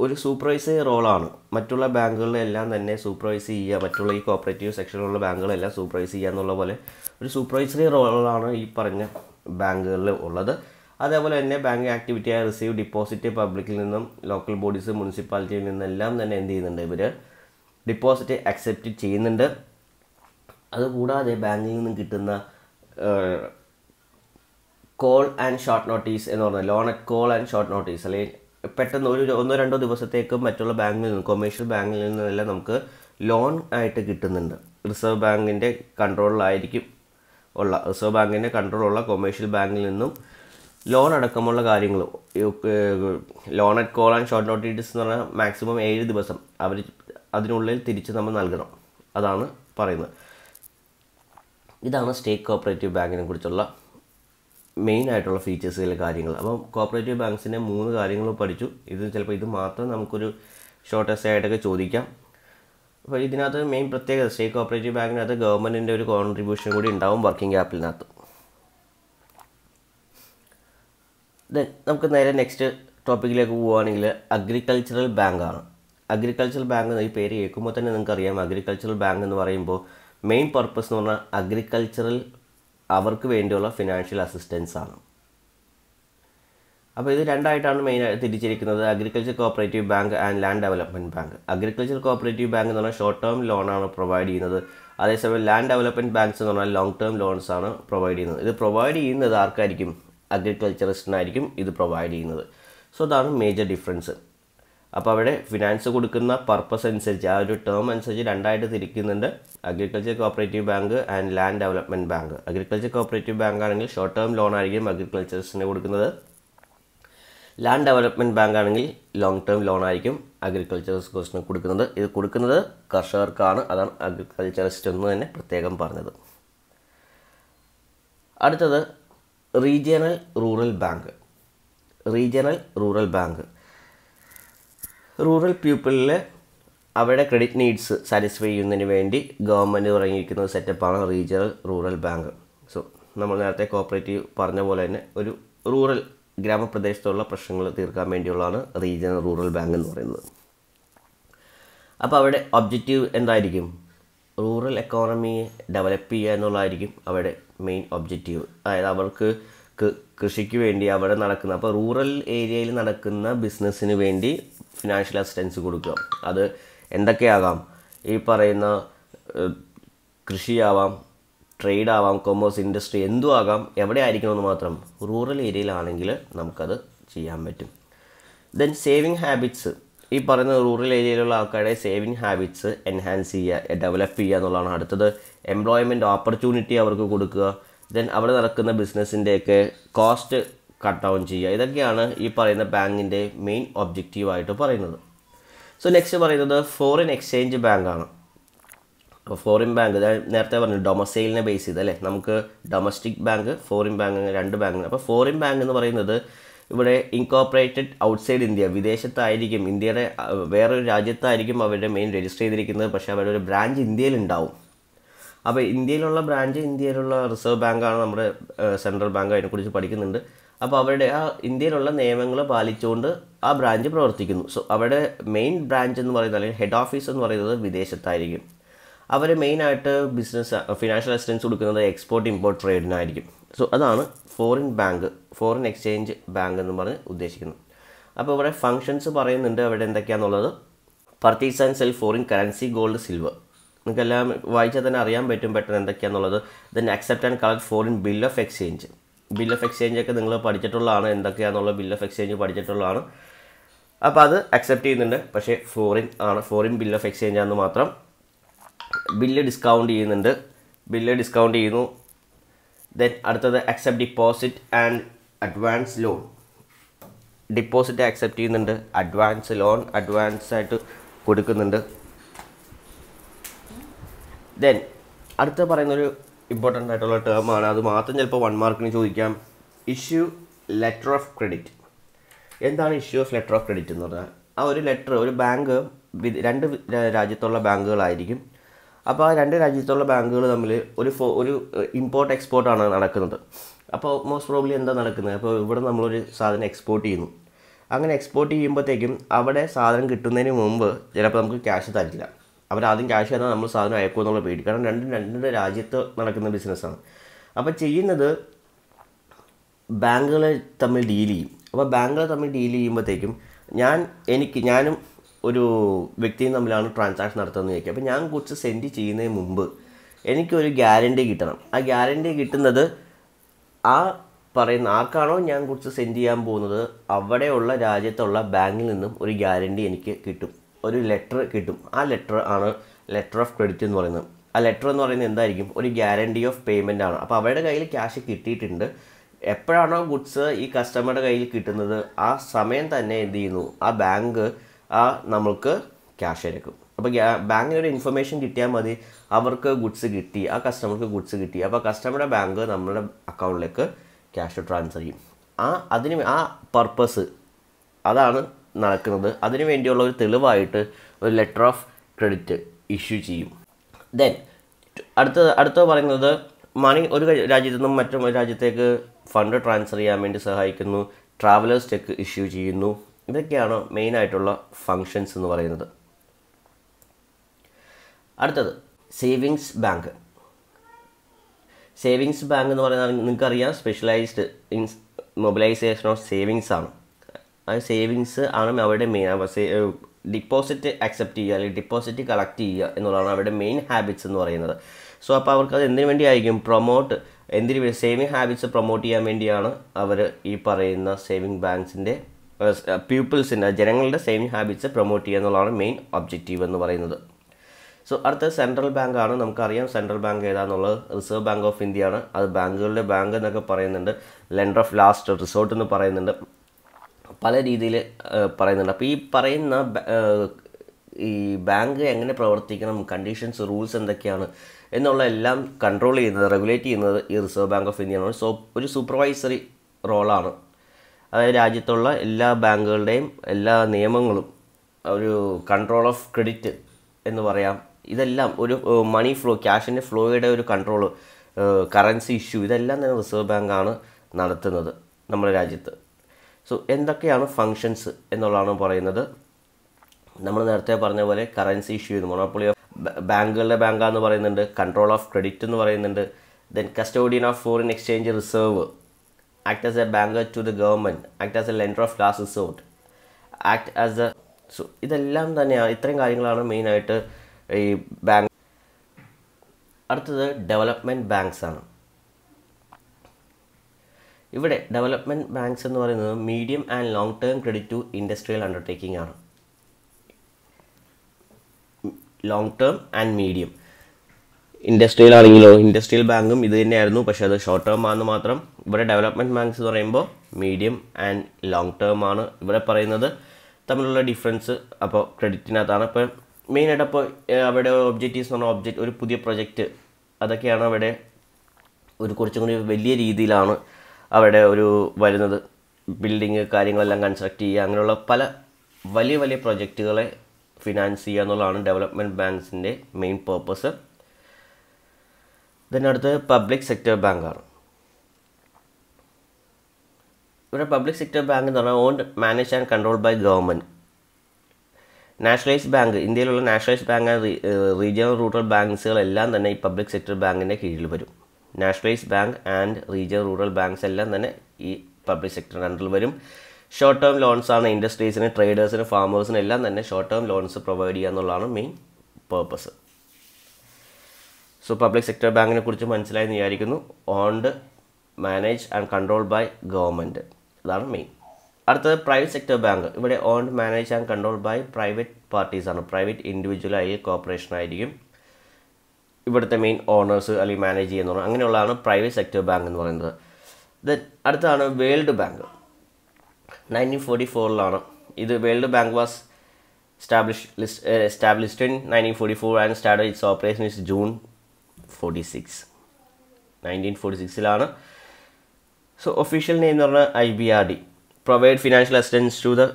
ഒരു സൂപ്പർവൈസറി റോളാണ് മറ്റുള്ള ബാങ്കുകളിലെല്ലാം തന്നെ സൂപ്പർവൈസ് ചെയ്യുക മറ്റുള്ള ഈ കോപ്പറേറ്റീവ് സെക്ഷനിലുള്ള ബാങ്കുകളെല്ലാം സൂപ്പർവൈസ് ചെയ്യുക എന്നുള്ള പോലെ ഒരു സൂപ്പർവൈസറി റോളാണ് ഈ പറഞ്ഞ ബാങ്കുകളിൽ ഉള്ളത് അതേപോലെ തന്നെ ബാങ്ക് ആക്ടിവിറ്റിയായ റിസീവ് ഡിപ്പോസിറ്റ് പബ്ലിക്കിൽ നിന്നും ലോക്കൽ ബോഡീസ് മുനിസിപ്പാലിറ്റിയിൽ നിന്നെല്ലാം തന്നെ എന്ത് ചെയ്യുന്നുണ്ട് ഇവർ ഡിപ്പോസിറ്റ് അക്സെപ്റ്റ് ചെയ്യുന്നുണ്ട് അതുകൂടാതെ ബാങ്കിൽ നിന്നും കിട്ടുന്ന കോൾ ആൻഡ് ഷോർട്ട് നോട്ടീസ് എന്ന് പറഞ്ഞാൽ loan at call and short notice അല്ലെങ്കിൽ പെട്ടെന്ന് ഒരു ഒന്നോ രണ്ടോ ദിവസത്തേക്ക് മറ്റുള്ള ബാങ്കിൽ നിന്ന് കൊമേഴ്ഷ്യൽ ബാങ്കിൽ നിന്നെല്ലാം നമുക്ക് ലോൺ ആയിട്ട് കിട്ടുന്നുണ്ട് റിസർവ് ബാങ്കിൻ്റെ കൺട്രോളിലായിരിക്കും ഉള്ള റിസർവ് ബാങ്കിൻ്റെ കൺട്രോളുള്ള കൊമേഴ്ഷ്യൽ ബാങ്കിൽ നിന്നും ലോൺ അടക്കമുള്ള കാര്യങ്ങൾ loan at call and short notice എന്ന് പറഞ്ഞാൽ മാക്സിമം ഏഴ് ദിവസം അവർ അതിനുള്ളിൽ തിരിച്ച് നമ്മൾ നൽകണം അതാണ് പറയുന്നത് ഇതാണ് സ്റ്റേറ്റ് കോപ്പറേറ്റീവ് ബാങ്കിനെ കുറിച്ചുള്ള മെയിൻ ആയിട്ടുള്ള ഫീച്ചേഴ്സുകൾ കാര്യങ്ങൾ അപ്പം കോപ്പറേറ്റീവ് ബാങ്ക്സിൻ്റെ മൂന്ന് കാര്യങ്ങൾ പഠിച്ചു ഇത് ചിലപ്പോൾ ഇത് മാത്രം നമുക്കൊരു ഷോർട്ടസ്റ്റ് ആയിട്ടൊക്കെ ചോദിക്കാം അപ്പോൾ ഇതിനകത്ത് മെയിൻ പ്രത്യേകത സ്റ്റേറ്റ് കോപ്പറേറ്റീവ് ബാങ്കിനകത്ത് ഗവൺമെൻറ്റിൻ്റെ ഒരു കോൺട്രിബ്യൂഷൻ കൂടി ഉണ്ടാവും വർക്കിംഗ് ക്യാപിറ്റലിനകത്ത് ദെൻ നമുക്ക് നേരെ നെക്സ്റ്റ് ടോപ്പിക്കിലേക്ക് പോവുകയാണെങ്കിൽ അഗ്രികൾച്ചറൽ ബാങ്കാണ് അഗ്രികൾച്ചറൽ ബാങ്ക് ഈ പേര് കേൾക്കുമ്പോൾ തന്നെ നിങ്ങൾക്കറിയാം അഗ്രികൾച്ചറൽ ബാങ്ക് എന്ന് പറയുമ്പോൾ മെയിൻ പർപ്പസ് എന്ന് പറഞ്ഞാൽ അഗ്രികൾച്ചറൽ അവർക്ക് വേണ്ടിയുള്ള ഫിനാൻഷ്യൽ അസിസ്റ്റൻസ് ആണ് അപ്പോൾ ഇത് രണ്ടായിട്ടാണ് മെയിനായി തിരിച്ചിരിക്കുന്നത് agriculture cooperative bank and land development bank agriculture cooperative bank എന്ന് പറഞ്ഞാൽ ഷോർട്ട് ടേം ലോണാണ് പ്രൊവൈഡ് ചെയ്യുന്നത് അതേസമയം ലാൻഡ് ഡെവലപ്മെൻറ്റ് ബാങ്ക്സ് എന്ന് പറഞ്ഞാൽ ലോങ് ടേം ലോൺസ് ആണ് പ്രൊവൈഡ് ചെയ്യുന്നത് ഇത് പ്രൊവൈഡ് ചെയ്യുന്നത് ആർക്കായിരിക്കും അഗ്രികൾച്ചറിസ്റ്റിനായിരിക്കും ഇത് പ്രൊവൈഡ് ചെയ്യുന്നത് സോ അതാണ് മേജർ ഡിഫറൻസ് അപ്പോൾ അവിടെ ഫിനാൻസ് കൊടുക്കുന്ന പർപ്പസ് അനുസരിച്ച് ആ ഒരു ടേം അനുസരിച്ച് രണ്ടായിട്ട് തിരിക്കുന്നുണ്ട് agriculture cooperative bank and land development bank agriculture cooperative bank ആണെങ്കിൽ ഷോർട്ട് ടേം ലോൺ ആയിരിക്കും അഗ്രികൾച്ചേഴ്സിന് കൊടുക്കുന്നത് ലാൻഡ് ഡെവലപ്മെൻറ്റ് ബാങ്ക് ആണെങ്കിൽ ലോങ് ടേം ലോൺ ആയിരിക്കും അഗ്രികൾച്ചറസ് കോഴ്സിന് കൊടുക്കുന്നത് ഇത് കൊടുക്കുന്നത് കർഷകർക്കാണ് അതാണ് അഗ്രികൾച്ചറിസ്റ്റ് എന്ന് തന്നെ പ്രത്യേകം പറഞ്ഞത് അടുത്തത് regional rural bank regional rural bank rural പീപ്പിളിൽ അവരുടെ ക്രെഡിറ്റ് നീഡ്സ് സാറ്റിസ്ഫൈ ചെയ്യുന്നതിന് വേണ്ടി ഗവൺമെൻറ് തുടങ്ങിയിരിക്കുന്ന ഒരു സെറ്റപ്പാണ് റീജിയണൽ റൂറൽ ബാങ്ക് സോ നമ്മൾ നേരത്തെ കോപ്പറേറ്റീവ് പറഞ്ഞ പോലെ തന്നെ ഒരു റൂറൽ ഗ്രാമപ്രദേശത്തുള്ള പ്രശ്നങ്ങൾ തീർക്കാൻ വേണ്ടിയുള്ളതാണ് റീജിയണൽ റൂറൽ ബാങ്ക് എന്ന് പറയുന്നത് അപ്പോൾ അവരുടെ ഒബ്ജക്റ്റീവ് എന്തായിരിക്കും റൂറൽ എക്കോണമിയെ ഡെവലപ്പ് ചെയ്യുക എന്നുള്ളതായിരിക്കും അവരുടെ മെയിൻ ഒബ്ജക്റ്റീവ് അതായത് അവർക്ക് കൃഷിക്ക് വേണ്ടി അവിടെ നടക്കുന്ന അപ്പോൾ റൂറൽ ഏരിയയിൽ നടക്കുന്ന ബിസിനസ്സിന് വേണ്ടി ഫിനാൻഷ്യൽ അസിസ്റ്റൻസ് കൊടുക്കുക അത് എന്തൊക്കെയാകാം ഈ പറയുന്ന കൃഷിയാവാം ട്രേഡ് ആവാം കൊമേഴ്സ് ഇൻഡസ്ട്രി എന്തും ആകാം എവിടെ ആയിരിക്കണമെന്ന് മാത്രം റൂറൽ ഏരിയയിലാണെങ്കിൽ നമുക്കത് ചെയ്യാൻ പറ്റും ദെൻ സേവിങ് ഹാബിറ്റ്സ് ഈ പറയുന്ന റൂറൽ ഏരിയയിലുള്ള ആൾക്കാരുടെ സേവിങ് ഹാബിറ്റ്സ് എൻഹാൻസ് ചെയ്യുക ഡെവലപ്പ് ചെയ്യുക എന്നുള്ളതാണ് അടുത്തത് എംപ്ലോയ്മെൻറ്റ് ഓപ്പർച്യൂണിറ്റി അവർക്ക് കൊടുക്കുക ദെൻ അവിടെ നടക്കുന്ന ബിസിനസ്സിൻ്റെയൊക്കെ കോസ്റ്റ് കട്ട് ഡൗൺ ചെയ്യുക ഇതൊക്കെയാണ് ഈ പറയുന്ന ബാങ്കിൻ്റെ മെയിൻ ഒബ്ജക്റ്റീവായിട്ട് പറയുന്നത് സോ നെക്സ്റ്റ് പറയുന്നത് ഫോറിൻ എക്സ്ചേഞ്ച് ബാങ്കാണ് അപ്പോൾ ഫോറിൻ ബാങ്ക് നേരത്തെ പറഞ്ഞു ഡൊമസൈലിനെ ബേസ് ചെയ്ത് അല്ലേ നമുക്ക് ഡൊമസ്റ്റിക് ബാങ്ക് ഫോറിൻ ബാങ്ക് രണ്ട് ബാങ്ക് അപ്പോൾ ഫോറിൻ ബാങ്ക് എന്ന് പറയുന്നത് ഇവിടെ ഇൻകോപ്പറേറ്റഡ് ഔട്ട്സൈഡ് ഇന്ത്യ വിദേശത്തായിരിക്കും ഇന്ത്യയുടെ വേറൊരു രാജ്യത്തായിരിക്കും അവരുടെ മെയിൻ രജിസ്റ്റർ ചെയ്തിരിക്കുന്നത് പക്ഷേ അവരുടെ ഒരു ബ്രാഞ്ച് ഇന്ത്യയിലുണ്ടാവും അപ്പോൾ ഇന്ത്യയിലുള്ള ബ്രാഞ്ച് ഇന്ത്യയിലുള്ള റിസർവ് ബാങ്കാണ് നമ്മുടെ സെൻട്രൽ ബാങ്ക് അതിനെക്കുറിച്ച് പഠിക്കുന്നുണ്ട് അപ്പോൾ അവരുടെ ആ ഇന്ത്യയിലുള്ള നിയമങ്ങൾ പാലിച്ചുകൊണ്ട് ആ ബ്രാഞ്ച് പ്രവർത്തിക്കുന്നു സോ അവരുടെ മെയിൻ ബ്രാഞ്ച് എന്ന് പറയുന്നത് അല്ലെങ്കിൽ ഹെഡ് ഓഫീസ് എന്ന് പറയുന്നത് വിദേശത്തായിരിക്കും അവർ മെയിനായിട്ട് ബിസിനസ് ഫിനാൻഷ്യൽ അസിസ്റ്റൻസ് കൊടുക്കുന്നത് എക്സ്പോർട്ട് ഇമ്പോർട്ട് ട്രേഡിനായിരിക്കും സോ അതാണ് foreign bank foreign exchange bank എന്ന് പറഞ്ഞ് ഉദ്ദേശിക്കുന്നത് അപ്പോൾ ഇവിടെ ഫങ്ഷൻസ് പറയുന്നുണ്ട് അവിടെ എന്തൊക്കെയാണെന്നുള്ളത് purchase and sell foreign currency gold silver നിങ്ങൾക്കെല്ലാം വായിച്ചാൽ തന്നെ അറിയാൻ പറ്റും പെട്ടെന്ന് എന്തൊക്കെയാണെന്നുള്ളത് then accept and collect foreign bill of exchange bill of exchange ഒക്കെ നിങ്ങൾ പഠിച്ചിട്ടുള്ളതാണ് എന്തൊക്കെയാണെന്നുള്ള ബിൽ ഓഫ് എക്സ്ചേഞ്ച് പഠിച്ചിട്ടുള്ളതാണ് അപ്പോൾ അത് അക്സെപ്റ്റ് ചെയ്യുന്നുണ്ട് പക്ഷേ ഫോറിൻ ആണ് ഫോറിൻ ബിൽ ഓഫ് എക്സ്ചേഞ്ച് ആണെന്ന് മാത്രം ബില്ല് ഡിസ്കൗണ്ട് ചെയ്യുന്നുണ്ട് ബില്ല് ഡിസ്കൗണ്ട് ചെയ്യുന്നു ദെൻ അടുത്തത് accept deposit and advance loan deposit accept ചെയ്യുന്നുണ്ട് അഡ്വാൻസ് ലോൺ അഡ്വാൻസ് ആയിട്ട് കൊടുക്കുന്നുണ്ട് ദെൻ അടുത്ത പറയുന്നൊരു ഇമ്പോർട്ടൻ്റ് ആയിട്ടുള്ള ടേമാണ് അത് മാത്രം ചിലപ്പോൾ വൺ മാർക്കിന് ചോദിക്കാം ഇഷ്യൂ ലെറ്റർ ഓഫ് ക്രെഡിറ്റ് എന്താണ് issue of letter of credit എന്ന് പറഞ്ഞാൽ ആ ഒരു ലെറ്റർ ഒരു ബാങ്ക് രണ്ട് രാജ്യത്തുള്ള ബാങ്കുകളായിരിക്കും അപ്പോൾ ആ രണ്ട് രാജ്യത്തുള്ള ബാങ്കുകൾ തമ്മിൽ ഒരു ഫോ ഒരു ഇമ്പോർട്ട് എക്സ്പോർട്ടാണ് നടക്കുന്നത് അപ്പോൾ മോസ്റ്റ് പ്രോബ്ലി എന്താ നടക്കുന്നത് അപ്പോൾ ഇവിടെ നമ്മളൊരു സാധനം എക്സ്പോർട്ട് ചെയ്യുന്നു അങ്ങനെ എക്സ്പോർട്ട് ചെയ്യുമ്പോഴത്തേക്കും അവിടെ സാധനം കിട്ടുന്നതിന് മുമ്പ് ചിലപ്പോൾ നമുക്ക് ക്യാഷ് തരില്ല അവരാദ്യം ക്യാഷ് തന്നാൽ നമ്മൾ സാധനം അയക്കുമോ എന്നുള്ള പേടി കാരണം രണ്ടും രണ്ട് രാജ്യത്ത് നടക്കുന്ന ബിസിനസ്സാണ് അപ്പോൾ ചെയ്യുന്നത് ബാങ്കുകളെ തമ്മിൽ ഡീൽ ചെയ്യും അപ്പോൾ ബാങ്കുകൾ തമ്മിൽ ഡീൽ ചെയ്യുമ്പോഴത്തേക്കും ഞാൻ എനിക്ക് ഞാനും ഒരു വ്യക്തിയും തമ്മിലാണ് ട്രാൻസാക്ഷൻ നടത്തുന്നത് ചോദിക്കുക അപ്പോൾ ഞാൻ കുറച്ച് സെൻഡ് ചെയ്യുന്നതിന് മുമ്പ് എനിക്കൊരു ഗ്യാരണ്ടി കിട്ടണം ആ ഗ്യാരണ്ടി കിട്ടുന്നത് ആ പറയുന്ന ആർക്കാണോ ഞാൻ കുറച്ച് സെൻഡ് ചെയ്യാൻ പോകുന്നത് അവിടെയുള്ള രാജ്യത്തുള്ള ബാങ്കിൽ നിന്നും ഒരു ഗ്യാരണ്ടി എനിക്ക് കിട്ടും ഒരു ലെറ്റർ കിട്ടും ആ ലെറ്റർ ആണ് ലെറ്റർ ഓഫ് ക്രെഡിറ്റ് എന്ന് പറയുന്നത് ആ ലെറ്റർ എന്ന് പറയുന്നത് എന്തായിരിക്കും ഒരു ഗ്യാരണ്ടി ഓഫ് പേയ്മെൻ്റ് ആണ് അപ്പോൾ അവരുടെ കയ്യിൽ ക്യാഷ് കിട്ടിയിട്ടുണ്ട് എപ്പോഴാണോ ഗുഡ്സ് ഈ കസ്റ്റമറുടെ കയ്യിൽ കിട്ടുന്നത് ആ സമയം തന്നെ എന്ത് ചെയ്യുന്നു ആ ബാങ്ക് ആ നമ്മൾക്ക് ക്യാഷ് അയക്കും അപ്പോൾ ബാങ്കിനൊരു ഇൻഫർമേഷൻ കിട്ടിയാൽ മതി അവർക്ക് ഗുഡ്സ് കിട്ടി ആ കസ്റ്റമർക്ക് ഗുഡ്സ് കിട്ടി അപ്പോൾ കസ്റ്റമറുടെ ബാങ്ക് നമ്മുടെ അക്കൗണ്ടിലേക്ക് ക്യാഷ് ട്രാൻസ്ഫർ ചെയ്യും ആ അതിന് ആ പർപ്പസ് അതാണ് നടക്കുന്നത് അതിനു വേണ്ടിയുള്ള ഒരു തെളിവായിട്ട് ഒരു ലെറ്റർ ഓഫ് ക്രെഡിറ്റ് ഇഷ്യൂ ചെയ്യും ദെൻ അടുത്ത അടുത്ത പറയുന്നത് മണി ഒരു രാജ്യത്തു നിന്നും മറ്റൊരു രാജ്യത്തേക്ക് ഫണ്ട് ട്രാൻസ്ഫർ ചെയ്യാൻ വേണ്ടി സഹായിക്കുന്നു ട്രാവലേഴ്സ് ചെക്ക് ഇഷ്യൂ ചെയ്യുന്നു ഇതൊക്കെയാണ് മെയിനായിട്ടുള്ള ഫങ്ഷൻസ് എന്ന് പറയുന്നത് അടുത്തത് സേവിങ്സ് ബാങ്ക് സേവിങ്സ് ബാങ്ക് എന്ന് പറയുന്നത് നിങ്ങൾക്കറിയാം specialised in mobilisation of savings ആണ് സേവിങ്സ് ആണ് അവരുടെ മെയിൻ ഡിപ്പോസിറ്റ് അക്സെപ്റ്റ് ചെയ്യുക അല്ലെങ്കിൽ ഡിപ്പോസിറ്റ് കളക്ട് ചെയ്യുക എന്നുള്ളതാണ് അവരുടെ മെയിൻ ഹാബിറ്റ്സ് എന്ന് പറയുന്നത് സോ അപ്പോൾ അവർക്ക് അത് എന്തിനു വേണ്ടിയായിരിക്കും പ്രൊമോട്ട് എന്തിനു സേവിങ് ഹാബിറ്റ്സ് പ്രൊമോട്ട് ചെയ്യാൻ വേണ്ടിയാണ് അവർ ഈ പറയുന്ന സേവിങ് ബാങ്ക്സിൻ്റെ പീപ്പിൾസിൻ്റെ ജനങ്ങളുടെ സേവിങ് ഹാബിറ്റ്സ് പ്രൊമോട്ട് ചെയ്യുക എന്നുള്ളതാണ് മെയിൻ ഒബ്ജക്റ്റീവ് എന്ന് പറയുന്നത് സോ അടുത്ത സെൻട്രൽ ബാങ്കാണ് നമുക്കറിയാം സെൻട്രൽ ബാങ്ക് ഏതാണെന്നുള്ളത് റിസർവ് ബാങ്ക് ഓഫ് ഇന്ത്യയാണ് അത് ബാങ്കുകളുടെ ബാങ്ക് എന്നൊക്കെ പറയുന്നുണ്ട് ലെൻഡർ ഓഫ് ലാസ്റ്റ് റിസോർട്ട് എന്ന് പറയുന്നുണ്ട് പല രീതിയിൽ പറയുന്നുണ്ട് അപ്പോൾ ഈ പറയുന്ന ഈ ബാങ്ക് എങ്ങനെ പ്രവർത്തിക്കണം കണ്ടീഷൻസ് റൂൾസ് എന്തൊക്കെയാണ് എന്നുള്ള എല്ലാം കൺട്രോൾ ചെയ്യുന്നത് റെഗുലേറ്റ് ചെയ്യുന്നത് ഈ റിസർവ് ബാങ്ക് ഓഫ് ഇന്ത്യയാണ് സോ ഒരു സൂപ്പർവൈസറി റോളാണ് അതായത് രാജ്യത്തുള്ള എല്ലാ ബാങ്കുകളുടെയും എല്ലാ നിയമങ്ങളും ഒരു കൺട്രോൾ ഓഫ് ക്രെഡിറ്റ് എന്ന് പറയാം ഇതെല്ലാം ഒരു മണി ഫ്ലോ ക്യാഷിൻ്റെ ഫ്ലോയുടെ ഒരു കൺട്രോൾ കറൻസി ഇഷ്യൂ ഇതെല്ലാം തന്നെ റിസർവ് ബാങ്കാണ് നടത്തുന്നത് നമ്മുടെ രാജ്യത്ത് സോ എന്തൊക്കെയാണ് ഫങ്ഷൻസ് എന്നുള്ളതാണ് പറയുന്നത് നമ്മൾ നേരത്തെ പറഞ്ഞ പോലെ കറൻസി ഇഷ്യൂ മൊണോപ്പൊളി ഓഫ് ബാങ്കുകളുടെ ബാങ്കാന്ന് പറയുന്നുണ്ട് കൺട്രോൾ ഓഫ് ക്രെഡിറ്റ് എന്ന് പറയുന്നുണ്ട് then custodian of foreign exchange reserve act as a banker to the government act as a lender of last resort act as a so ഇതെല്ലാം തന്നെയാണ് ഇത്രയും കാര്യങ്ങളാണ് മെയിനായിട്ട് ഈ ബാങ്ക് അടുത്തത് ഡെവലപ്മെൻറ്റ് ബാങ്ക്സ് ആണ് ഇവിടെ ഡെവലപ്മെൻറ്റ് ബാങ്ക്സ് എന്ന് പറയുന്നത് medium and long term credit to industrial undertaking ആണ് long term and medium industrial ആണെങ്കിലോ ഇൻഡസ്ട്രിയൽ ബാങ്കും ഇത് തന്നെയായിരുന്നു പക്ഷേ അത് ഷോർട്ട് ടേം ആണെന്ന് മാത്രം ഇവിടെ ഡെവലപ്മെൻറ്റ് ബാങ്ക്സ് എന്ന് പറയുമ്പോൾ മീഡിയം ആൻഡ് ലോങ് ടേം ആണ് ഇവിടെ പറയുന്നത് തമ്മിലുള്ള ഡിഫറൻസ് അപ്പോൾ ക്രെഡിറ്റിനകത്താണ് അപ്പോൾ മെയിനായിട്ട് അപ്പോൾ അവിടെ ഒബ്ജക്റ്റീവ്സ് എന്ന് പറഞ്ഞാൽ ഒബ്ജക്റ്റ് ഒരു പുതിയ പ്രൊജക്റ്റ് അതൊക്കെയാണ് അവിടെ ഒരു കുറച്ചും കൂടി വലിയ രീതിയിലാണ് അവിടെ ഒരു വരുന്നത് ബിൽഡിങ് കാര്യങ്ങളെല്ലാം കൺസ്ട്രക്ട് ചെയ്യുക അങ്ങനെയുള്ള പല വലിയ വലിയ പ്രൊജക്റ്റുകളെ ഫിനാൻസ് ചെയ്യുക എന്നുള്ളതാണ് ഡെവലപ്മെൻറ്റ് ബാങ്ക്സിൻ്റെ മെയിൻ പേർപ്പസ് ദെൻ അടുത്ത് പബ്ലിക് സെക്ടർ ബാങ്കാണ് ഇവിടെ പബ്ലിക് സെക്ടർ ബാങ്ക് എന്ന് പറഞ്ഞാൽ owned manage and control by government nationalise bank ഇന്ത്യയിലുള്ള നാഷണലൈസ് ബാങ്ക് റീജിയണൽ റൂറൽ ബാങ്ക്സുകളെല്ലാം തന്നെ ഈ പബ്ലിക് സെക്ടർ ബാങ്കിൻ്റെ കീഴിൽ വരും nationalise bank and region rural banks എല്ലാം തന്നെ ഈ പബ്ലിക് സെക്ടറിൻ്റെ അണ്ടറിൽ വരും ഷോർട്ട് ടേം ലോൺസ് ആണ് ഇൻഡസ്ട്രീസിന് ട്രേഡേഴ്സിന് ഫാമേഴ്സിന് എല്ലാം തന്നെ ഷോർട്ട് ടേം ലോൺസ് പ്രൊവൈഡ് ചെയ്യുക എന്നുള്ളതാണ് main purpose so public sector ബാങ്കിനെ കുറിച്ച് മനസ്സിലായെന്ന് വിചാരിക്കുന്നു owned manage and control by government ഇതാണ് മെയിൻ അടുത്തത് പ്രൈവറ്റ് സെക്ടർ ബാങ്ക് ഇവിടെ owned manage and control by private പാർട്ടീസാണ് പ്രൈവറ്റ് ഇൻഡിവിജ്വൽ ആയി കോർപ്പറേഷൻ ആയിരിക്കും ഇവിടുത്തെ മെയിൻ ഓണേഴ്സ് അല്ലെങ്കിൽ മാനേജ് ചെയ്യുന്ന അങ്ങനെയുള്ളതാണ് പ്രൈവറ്റ് സെക്ടർ ബാങ്ക് എന്ന് പറയുന്നത് ദെൻ അടുത്താണ് വേൾഡ് ബാങ്ക് നയൻറ്റീൻ ഫോർട്ടി ഫോറിലാണ് ഇത് World Bank was establish list established in nineteen forty four and start its operation is June forty six nineteen forty സിക്സിലാണ് so official name എന്ന് പറഞ്ഞാൽ I B R D provide financial assistance to the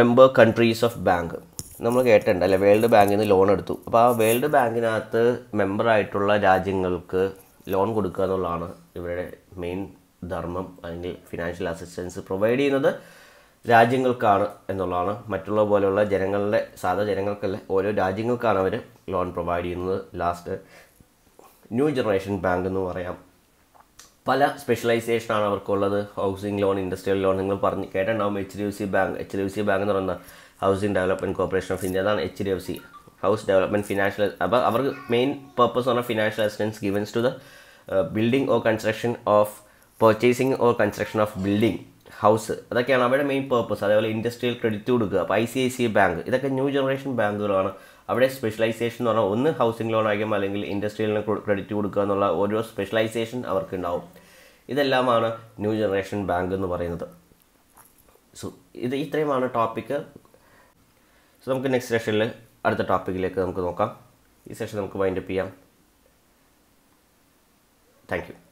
member countries of bank നമ്മൾ കേട്ടിട്ടുണ്ട് അല്ലെ world ബാങ്കിൽ നിന്ന് loan എടുത്തു അപ്പോൾ ആ വേൾഡ് ബാങ്കിനകത്ത് മെമ്പറായിട്ടുള്ള രാജ്യങ്ങൾക്ക് ലോൺ കൊടുക്കുക എന്നുള്ളതാണ് ഇവരുടെ മെയിൻ ധർമ്മം അല്ലെങ്കിൽ ഫിനാൻഷ്യൽ അസിസ്റ്റൻസ് പ്രൊവൈഡ് ചെയ്യുന്നത് രാജ്യങ്ങൾക്കാണ് എന്നുള്ളതാണ് മറ്റുള്ള പോലെയുള്ള ജനങ്ങളുടെ സാധാ ജനങ്ങൾക്കല്ല ഓരോ രാജ്യങ്ങൾക്കാണ് അവർ ലോൺ പ്രൊവൈഡ് ചെയ്യുന്നത് ലാസ്റ്റ് ന്യൂ ജനറേഷൻ ബാങ്ക് എന്ന് പറയാം പല സ്പെഷ്യലൈസേഷനാണ് അവർക്കുള്ളത് ഹൗസിംഗ് ലോൺ ഇൻഡസ്ട്രിയൽ ലോൺ നിങ്ങൾ പറഞ്ഞ് കേട്ടിട്ടുണ്ടാകും H D F C bank H D F C bank എന്ന് പറയുന്നത് housing development corporation of India അതാണ് H D F C house development financial അപ്പോൾ അവർക്ക് മെയിൻ പർപ്പസ് പറഞ്ഞാൽ financial assistance givens to the building or construction of purchasing or construction of building house അതൊക്കെയാണ് അവരുടെ main purpose അതേപോലെ industrial credit കൊടുക്കുക അപ്പോൾ I C I C bank ഇതൊക്കെ new generation ബാങ്കുകളാണ് അവിടെ സ്പെഷ്യലൈസേഷൻ എന്ന് പറഞ്ഞാൽ ഒന്ന് ഹൗസിംഗ് ലോൺ ആയിരിക്കും അല്ലെങ്കിൽ ഇൻഡസ്ട്രിയലിന് ക്രെഡിറ്റ് കൊടുക്കുക എന്നുള്ള ഓരോ സ്പെഷ്യലൈസേഷൻ അവർക്കുണ്ടാവും ഇതെല്ലാമാണ് ന്യൂ ജനറേഷൻ ബാങ്ക് എന്ന് പറയുന്നത് സോ ഇത് ഇത്രയുമാണ് ടോപ്പിക്ക് സോ നമുക്ക് നെക്സ്റ്റ് സെഷനിൽ അടുത്ത ടോപ്പിക്കിലേക്ക് നമുക്ക് നോക്കാം ഈ സെഷൻ നമുക്ക് വൈൻഡപ്പ് ചെയ്യാം താങ്ക് യു